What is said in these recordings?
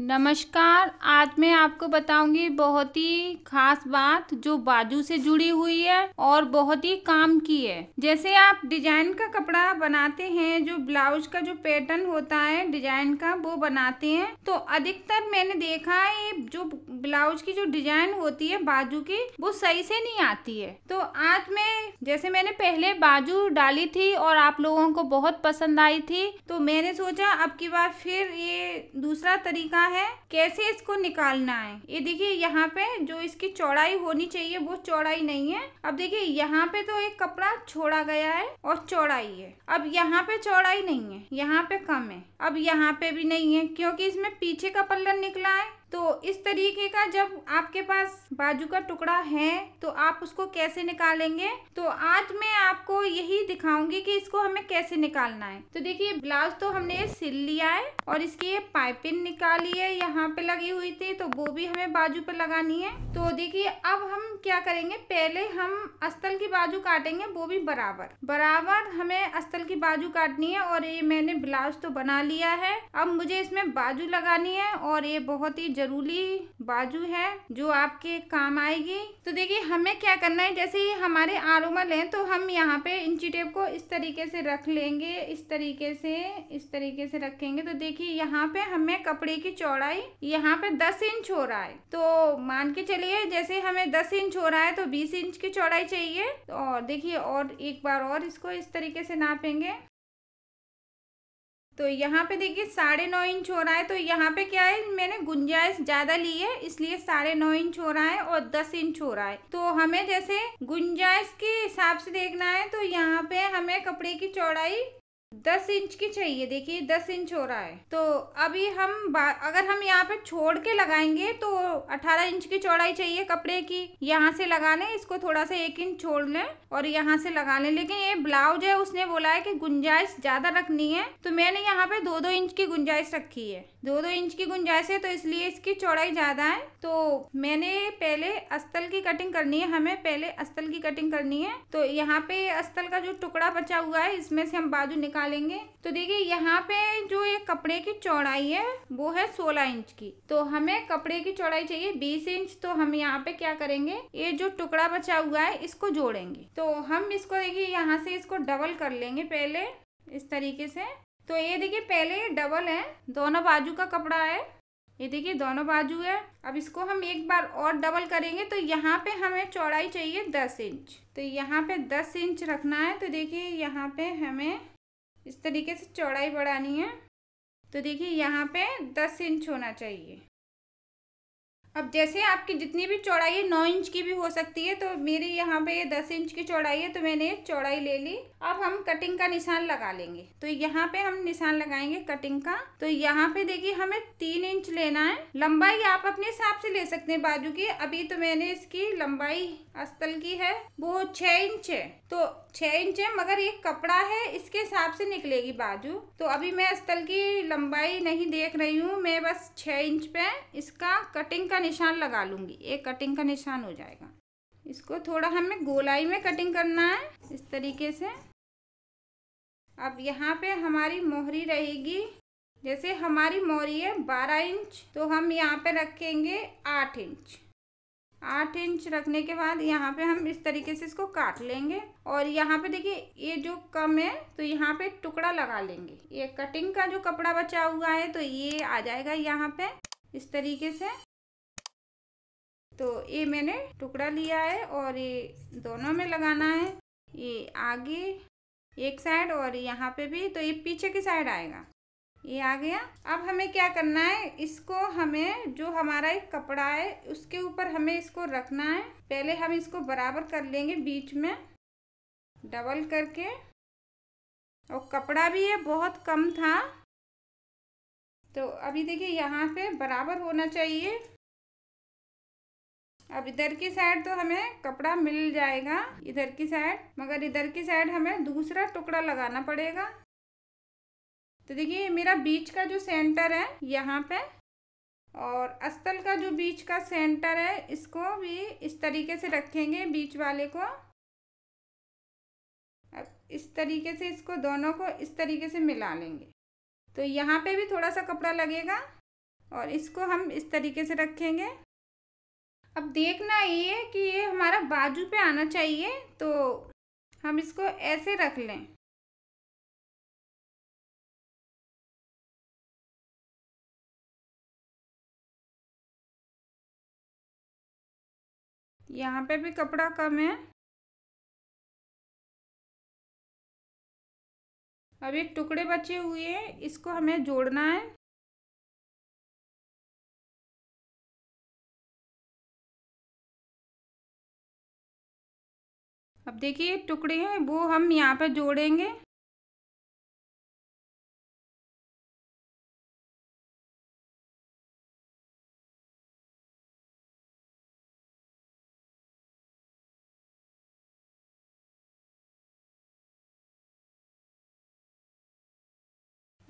नमस्कार आज मैं आपको बताऊंगी बहुत ही खास बात जो बाजू से जुड़ी हुई है और बहुत ही काम की है जैसे आप डिजाइन का कपड़ा बनाते हैं जो ब्लाउज का जो पैटर्न होता है डिजाइन का वो बनाते हैं तो अधिकतर मैंने देखा है जो ब्लाउज की जो डिजाइन होती है बाजू की वो सही से नहीं आती है तो आज मैं जैसे मैंने पहले बाजू डाली थी और आप लोगों को बहुत पसंद आई थी तो मैंने सोचा अब की बार फिर ये दूसरा तरीका है कैसे इसको निकालना है ये देखिए यहाँ पे जो इसकी चौड़ाई होनी चाहिए वो चौड़ाई नहीं है अब देखिए यहाँ पे तो एक कपड़ा छोड़ा गया है और चौड़ाई है अब यहाँ पे चौड़ाई नहीं है यहाँ पे कम है अब यहाँ पे भी नहीं है क्योंकि इसमें पीछे का पल्लन निकला है तो इस तरीके का जब आपके पास बाजू का टुकड़ा है तो आप उसको कैसे निकालेंगे तो आज मैं आपको यही दिखाऊंगी कि इसको हमें कैसे निकालना है तो देखिए ब्लाउज तो हमने सिल लिया है और इसकी ये पाइपिंग निकाली है यहाँ पे लगी हुई थी तो वो भी हमें बाजू पे लगानी है तो देखिए अब हम क्या करेंगे पहले हम अस्तल की बाजू काटेंगे वो भी बराबर बराबर हमें अस्तल की बाजू काटनी है और ये मैंने ब्लाउज तो बना लिया है अब मुझे इसमें बाजू लगानी है और ये बहुत ही जरूरी बाजू है जो आपके काम आएगी तो देखिए हमें क्या करना है जैसे ही हमारे आरोमल हैं तो हम यहाँ पे इंची टेप को इस तरीके से रख लेंगे इस तरीके से इस तरीके से रखेंगे तो देखिए यहाँ पे हमें कपड़े की चौड़ाई यहाँ पे दस इंच हो रहा है तो मान के चलिए जैसे हमें दस इंच हो रहा है तो बीस इंच की चौड़ाई चाहिए और देखिए और एक बार और इसको इस तरीके से नापेंगे तो यहाँ पे देखिए साढ़े नौ इंच हो रहा है तो यहाँ पे क्या है मैंने गुंजाइश ज़्यादा ली है इसलिए साढ़े नौ इंच हो रहा है और दस इंच हो रहा है तो हमें जैसे गुंजाइश के हिसाब से देखना है तो यहाँ पे हमें कपड़े की चौड़ाई दस इंच की चाहिए देखिए दस इंच हो रहा है तो अभी हम अगर हम यहाँ पे छोड़ के लगाएंगे तो अठारह इंच की चौड़ाई चाहिए कपड़े की यहाँ से लगा लें इसको थोड़ा सा एक इंच छोड़ लें और यहाँ से लगा लें लेकिन ये ब्लाउज है उसने बोला है कि गुंजाइश ज्यादा रखनी है तो मैंने यहाँ पे दो दो इंच की गुंजाइश रखी है दो दो इंच की गुंजाइश है तो इसलिए इसकी चौड़ाई ज्यादा है तो मैंने पहले अस्तल की कटिंग करनी है हमें पहले अस्तल की कटिंग करनी है तो यहाँ पे अस्तल का जो टुकड़ा बचा हुआ है इसमें से हम बाजू निकाल निकालेंगे तो देखिए यहाँ पे जो ये कपड़े की चौड़ाई है वो है सोलह इंच की तो हमें कपड़े की चौड़ाई चाहिए बीस इंच तो हम यहाँ पे क्या करेंगे ये जो टुकड़ा बचा हुआ है इसको जोड़ेंगे तो हम इसको देखिए यहाँ से इसको डबल कर लेंगे पहले इस तरीके से तो ये देखिए पहले ये डबल है दोनों बाजू का कपड़ा है ये देखिए दोनों बाजू है अब इसको हम एक बार और डबल करेंगे तो यहाँ पे हमें चौड़ाई चाहिए दस इंच तो यहाँ पे दस इंच रखना है तो देखिए यहाँ पे हमें इस तरीके से चौड़ाई बढ़ानी है तो देखिए यहाँ पे दस इंच होना चाहिए अब जैसे आपकी जितनी भी चौड़ाई है नौ इंच की भी हो सकती है तो मेरी यहाँ पे दस इंच की चौड़ाई है तो मैंने चौड़ाई ले ली अब हम कटिंग का निशान लगा लेंगे तो यहाँ पे हम निशान लगाएंगे कटिंग का तो यहाँ पे देखिए हमें तीन इंच लेना है लंबाई आप अपने हिसाब से ले सकते हैं बाजू की अभी तो मैंने इसकी लंबाई अस्तल की है वो छह इंच है तो छह इंच है मगर ये कपड़ा है इसके हिसाब से निकलेगी बाजू तो अभी मैं अस्तल की लंबाई नहीं देख रही हूँ मैं बस छ इंच पे इसका कटिंग का निशान लगा लूंगी एक कटिंग का निशान हो जाएगा इसको थोड़ा हमें गोलाई में कटिंग करना है इस तरीके से अब यहाँ पे हमारी मोहरी रहेगी जैसे हमारी मोहरी है बारह इंच तो हम यहाँ पे रखेंगे आठ इंच आठ इंच रखने के बाद यहाँ पे हम इस तरीके से इसको काट लेंगे और यहाँ पे देखिए ये जो कम है तो यहाँ पे टुकड़ा लगा लेंगे ये कटिंग का जो कपड़ा बचा हुआ है तो ये आ जाएगा यहाँ पे इस तरीके से तो ये मैंने टुकड़ा लिया है और ये दोनों में लगाना है ये आगे एक साइड और यहाँ पे भी तो ये पीछे की साइड आएगा ये आ गया अब हमें क्या करना है इसको हमें जो हमारा एक कपड़ा है उसके ऊपर हमें इसको रखना है पहले हम इसको बराबर कर लेंगे बीच में डबल करके और कपड़ा भी ये बहुत कम था तो अभी देखिए यहाँ पे बराबर होना चाहिए अब इधर की साइड तो हमें कपड़ा मिल जाएगा इधर की साइड मगर इधर की साइड हमें दूसरा टुकड़ा लगाना पड़ेगा तो देखिए मेरा बीच का जो सेंटर है यहाँ पे और अस्तल का जो बीच का सेंटर है इसको भी इस तरीके से रखेंगे बीच वाले को अब इस तरीके से इसको दोनों को इस तरीके से मिला लेंगे तो यहाँ पे भी थोड़ा सा कपड़ा लगेगा और इसको हम इस तरीके से रखेंगे अब देखना ये कि ये हमारा बाजू पे आना चाहिए तो हम इसको ऐसे रख लें यहाँ पे भी कपड़ा कम है अब ये टुकड़े बचे हुए हैं इसको हमें जोड़ना है अब देखिए टुकड़े हैं वो हम यहाँ पर जोड़ेंगे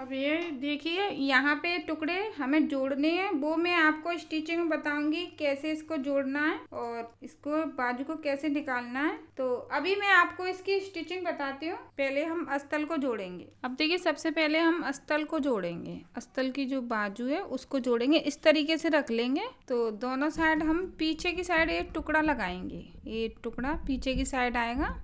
अब ये देखिए यहाँ पे टुकड़े हमें जोड़ने हैं वो मैं आपको स्टिचिंग बताऊंगी कैसे इसको जोड़ना है और इसको बाजू को कैसे निकालना है तो अभी मैं आपको इसकी स्टिचिंग बताती हूँ पहले हम अस्तल को जोड़ेंगे अब देखिए सबसे पहले हम अस्तल को जोड़ेंगे अस्तल की जो बाजू है उसको जोड़ेंगे इस तरीके से रख लेंगे तो दोनों साइड हम पीछे की साइड एक टुकड़ा लगाएंगे ये टुकड़ा पीछे की साइड आएगा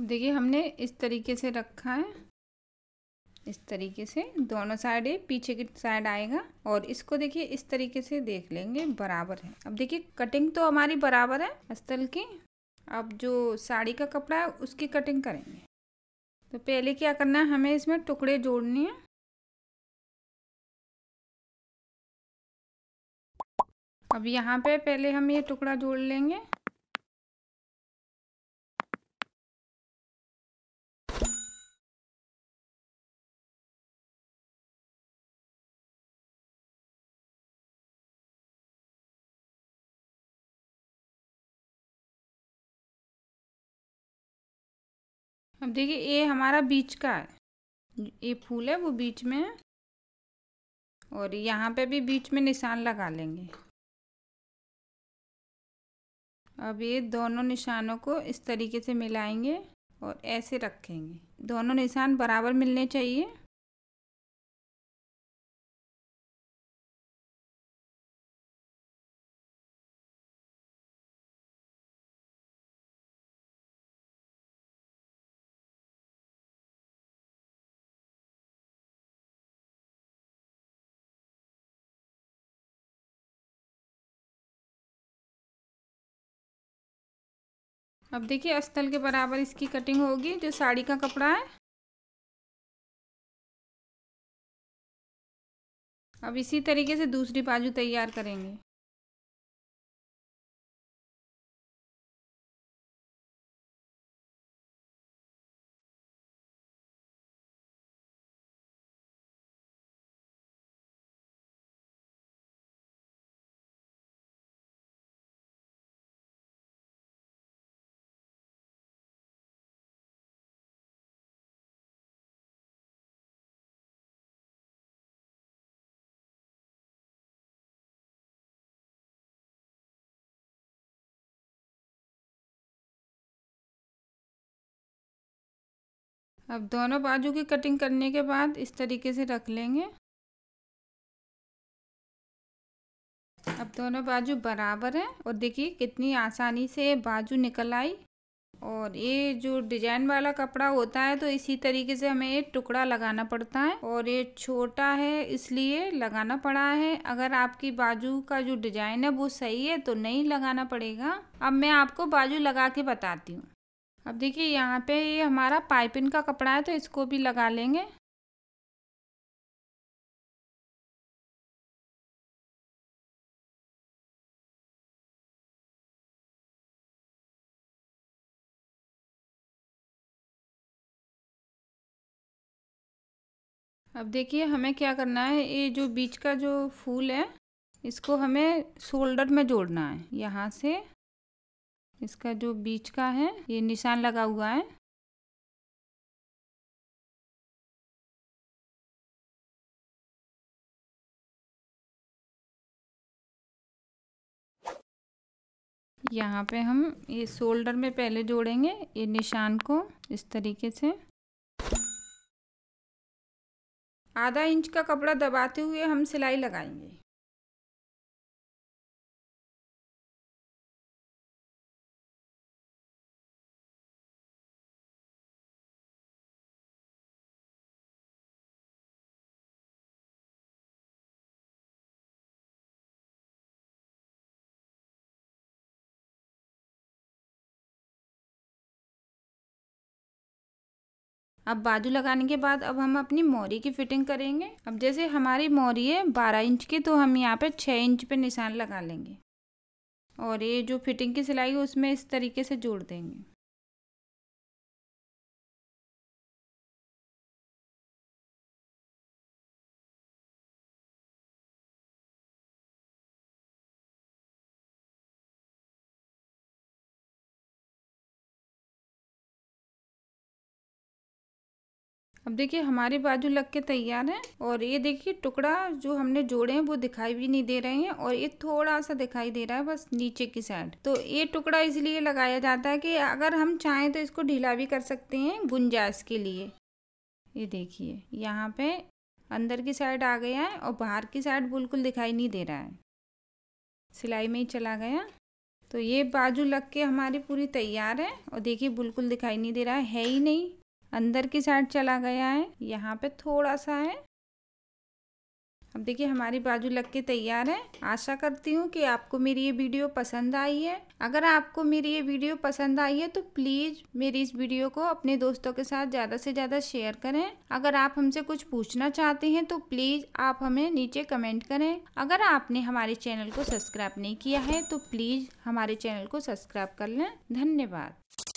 अब देखिए हमने इस तरीके से रखा है इस तरीके से दोनों साइड पीछे की साइड आएगा और इसको देखिए इस तरीके से देख लेंगे बराबर है अब देखिए कटिंग तो हमारी बराबर है अस्तल की अब जो साड़ी का कपड़ा है उसकी कटिंग करेंगे तो पहले क्या करना है हमें इसमें टुकड़े जोड़ने हैं अब यहाँ पे पहले हम ये टुकड़ा जोड़ लेंगे अब देखिए ये हमारा बीच का है ये फूल है वो बीच में है और यहाँ पे भी बीच में निशान लगा लेंगे अब ये दोनों निशानों को इस तरीके से मिलाएंगे और ऐसे रखेंगे दोनों निशान बराबर मिलने चाहिए अब देखिए अस्तल के बराबर इसकी कटिंग होगी जो साड़ी का कपड़ा है अब इसी तरीके से दूसरी बाजू तैयार करेंगे अब दोनों बाजू की कटिंग करने के बाद इस तरीके से रख लेंगे अब दोनों बाजू बराबर हैं और देखिए कितनी आसानी से बाजू निकल आई और ये जो डिजाइन वाला कपड़ा होता है तो इसी तरीके से हमें ये टुकड़ा लगाना पड़ता है और ये छोटा है इसलिए लगाना पड़ा है अगर आपकी बाजू का जो डिजाइन है वो सही है तो नहीं लगाना पड़ेगा अब मैं आपको बाजू लगा के बताती हूँ अब देखिए यहाँ पे ये हमारा पाइपिंग का कपड़ा है तो इसको भी लगा लेंगे अब देखिए हमें क्या करना है ये जो बीच का जो फूल है इसको हमें शोल्डर में जोड़ना है यहाँ से इसका जो बीच का है ये निशान लगा हुआ है यहाँ पे हम ये शोल्डर में पहले जोड़ेंगे ये निशान को इस तरीके से आधा इंच का कपड़ा दबाते हुए हम सिलाई लगाएंगे अब बाजू लगाने के बाद अब हम अपनी मोरी की फिटिंग करेंगे अब जैसे हमारी मोरी है बारह इंच की तो हम यहाँ पर छः इंच पर निशान लगा लेंगे और ये जो फिटिंग की सिलाई है उसमें इस तरीके से जोड़ देंगे अब देखिए हमारे बाजू लग के तैयार हैं और ये देखिए टुकड़ा जो हमने जोड़े हैं वो दिखाई भी नहीं दे रहे हैं और ये थोड़ा सा दिखाई दे रहा है बस नीचे की साइड तो ये टुकड़ा इसलिए लगाया जाता है कि अगर हम चाहें तो इसको ढीला भी कर सकते हैं गुंजाइश के लिए ये देखिए यहाँ पे अंदर की साइड आ गया है और बाहर की साइड बिल्कुल दिखाई नहीं दे रहा है सिलाई में ही चला गया तो ये बाजू लग के हमारी पूरी तैयार है और देखिए बिल्कुल दिखाई नहीं दे रहा है, है ही नहीं अंदर की साइड चला गया है यहाँ पे थोड़ा सा है अब देखिए हमारी बाजू लग के तैयार है आशा करती हूँ कि आपको मेरी ये वीडियो पसंद आई है अगर आपको मेरी ये वीडियो पसंद आई है तो प्लीज़ मेरी इस वीडियो को अपने दोस्तों के साथ ज़्यादा से ज़्यादा शेयर करें अगर आप हमसे कुछ पूछना चाहते हैं तो प्लीज़ आप हमें नीचे कमेंट करें अगर आपने हमारे चैनल को सब्सक्राइब नहीं किया है तो प्लीज़ हमारे चैनल को सब्सक्राइब कर लें धन्यवाद